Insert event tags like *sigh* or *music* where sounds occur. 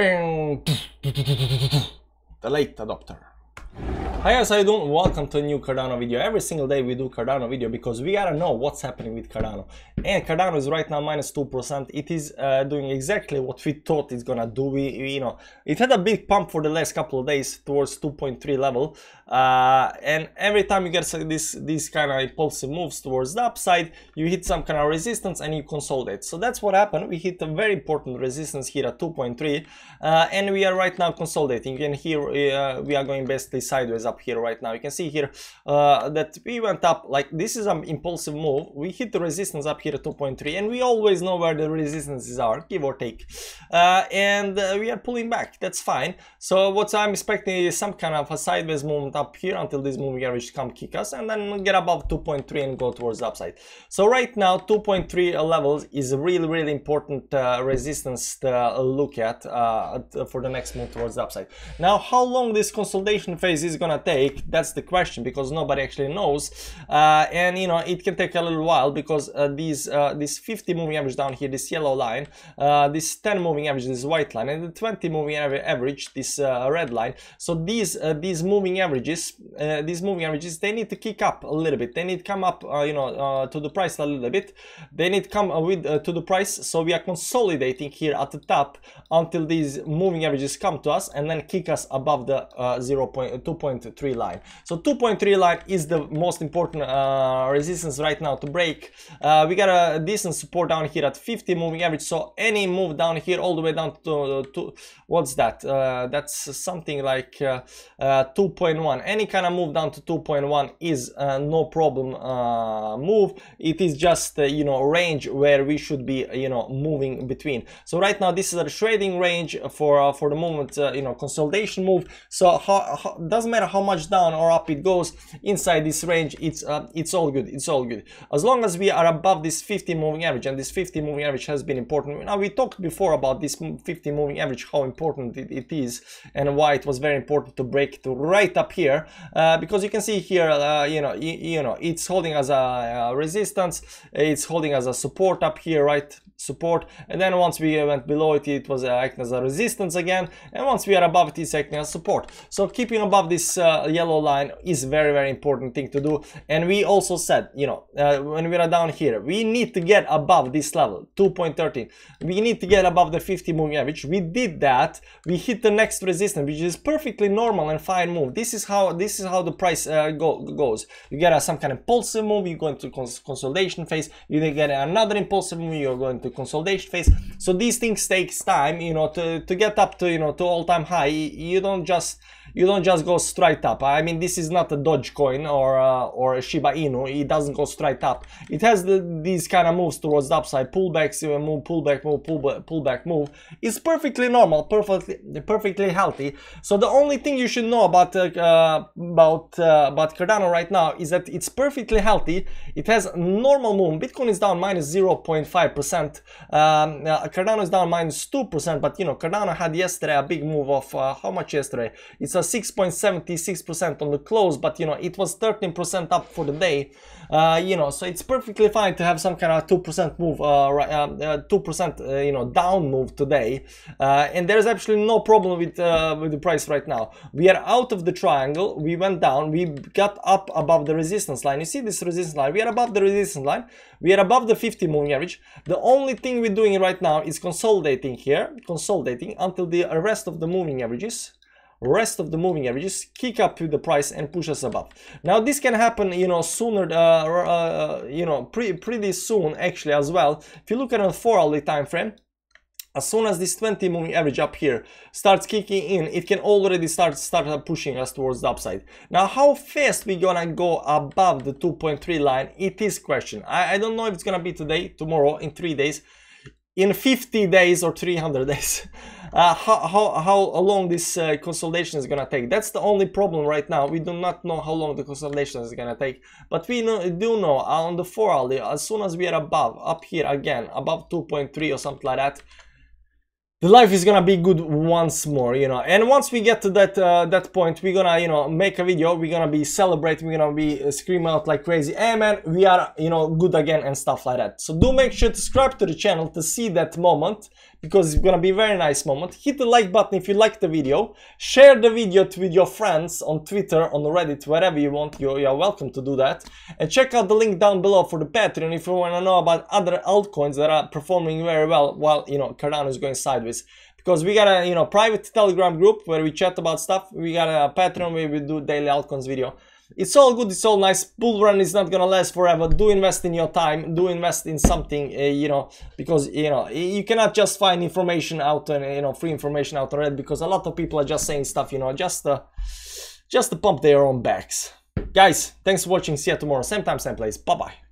The late adopter. Hi guys, how you doing? Welcome to a new Cardano video. Every single day we do Cardano video because we gotta know what's happening with Cardano. And Cardano is right now minus 2%. It is uh, doing exactly what we thought it's gonna do. We, you know, it had a big pump for the last couple of days towards 2.3 level uh, and every time you get this these kind of impulsive moves towards the upside you hit some kind of resistance and you consolidate so that's what happened we hit a very important resistance here at 2.3 uh, and we are right now consolidating and here uh, we are going basically sideways up here right now you can see here uh, that we went up like this is an impulsive move we hit the resistance up here at 2.3 and we always know where the resistances are give or take uh, and uh, we are pulling back that's fine so what I'm expecting is some kind of a sideways movement up here until this moving average come kick us and then get above 2.3 and go towards upside. So right now 2.3 levels is really really important uh, resistance to uh, look uh, at uh, for the next move towards the upside. Now how long this consolidation phase is gonna take that's the question because nobody actually knows uh, and you know it can take a little while because uh, these this 50 moving average down here this yellow line this 10 moving average this white line and the 20 moving average this red line so these these moving averages averages, uh, these moving averages, they need to kick up a little bit. They need to come up, uh, you know, uh, to the price a little bit. They need to come uh, with uh, to the price. So we are consolidating here at the top until these moving averages come to us and then kick us above the 0.2.3 line. So 2.3 line is the most important resistance right now to break. we got a decent support down here at 50 moving average. So any move down here all the way down to, to what's that? that's something like 2.1 any kind of move down to 2.1 is uh, no problem uh, move it is just uh, you know range where we should be you know moving between so right now this is a trading range for uh, for the moment uh, you know consolidation move so how, how, doesn't matter how much down or up it goes inside this range it's uh, it's all good it's all good as long as we are above this 50 moving average and this 50 moving average has been important now we talked before about this 50 moving average how important it, it is and why it was very important to break to right up here here uh, because you can see here uh, you know you, you, know it's holding as a, a uh, resistance it's holding as a support up here right support and then once we went below it it was acting as a resistance again and once we are above it it's acting as support so keeping above this uh, yellow line is very very important thing to do and we also said you know uh, when we are down here we need to get above this level 2.13 we need to get above the 50 moving average we did that we hit the next resistance which is perfectly normal and fine move this is how this is how the price uh, go, goes. You get a, some kind of impulsive move, you go into cons consolidation phase. You get another impulsive move, you're going to consolidation phase. So these things takes time, you know, to to get up to you know to all time high. You don't just you don't just go straight up. I mean, this is not a Dogecoin or a, uh, or a Shiba Inu. It doesn't go straight up. It has the, these kind of moves towards the upside, pullbacks, move, pullback, move, pullback, pullback, move. It's perfectly normal, perfectly, perfectly healthy. So the only thing you should know about uh, about uh, about Cardano right now is that it's perfectly healthy. It has normal move. Bitcoin is down minus 0.5 percent. Um, uh, Cardano is down minus two percent. But you know, Cardano had yesterday a big move of uh, how much yesterday? It's a a 6.76% on the close, but you know, it was 13% up for the day. Uh, you know, so it's perfectly fine to have some kind of 2% move, uh, 2% uh, uh, uh, you know, down move today. and there's actually no problem with, with the price right now. We are out of the triangle. We went down. We got up above the resistance line. You see this resistance line? We are above the resistance line. We are above the 50 moving average. The only thing we're doing right now is consolidating here, consolidating until the rest of the moving averages rest of the moving averages kick up the price and push us above. Now this can happen, you know, sooner, uh, uh, uh, you know, pre pretty soon actually as well. If you look at a 4 hourly time frame, as soon as this 20 moving average up here starts kicking in it can already start start uh, pushing us towards the upside now how fast we gonna go above the 2.3 line it is question I, I don't know if it's gonna be today tomorrow in three days in 50 days or 300 *laughs* days uh, how, how, how long this uh, consolidation is gonna take. That's the only problem right now. We do not know how long the consolidation is gonna take, but we know, do know uh, on the 4 hourly, as soon as we are above, up here again, above 2.3 or something like that, the life is gonna be good once more you know and once we get to that uh, that point we're gonna you know make a video we're gonna be celebrating we're gonna be uh, screaming out like crazy hey man we are you know good again and stuff like that so do make sure to subscribe to the channel to see that moment because it's gonna be very nice moment. Hit the like button if you like the video. Share the video with your friends on Twitter, on Reddit, wherever you want. You, you are welcome to do that. And check out the link down below for the Patreon if you wanna know about other altcoins that are performing very well while, you know, Cardano is going sideways because we got a you know private telegram group where we chat about stuff we got a patreon where we do daily altcoins video it's all good, it's all nice. Bull run is not gonna last forever. Do invest in your time, do invest in something, uh, you know, because, you know, you cannot just find information out and, you know, free information out there because a lot of people are just saying stuff, you know, just, uh, just to pump their own backs. Guys, thanks for watching. See you tomorrow. Same time, same place. Bye-bye.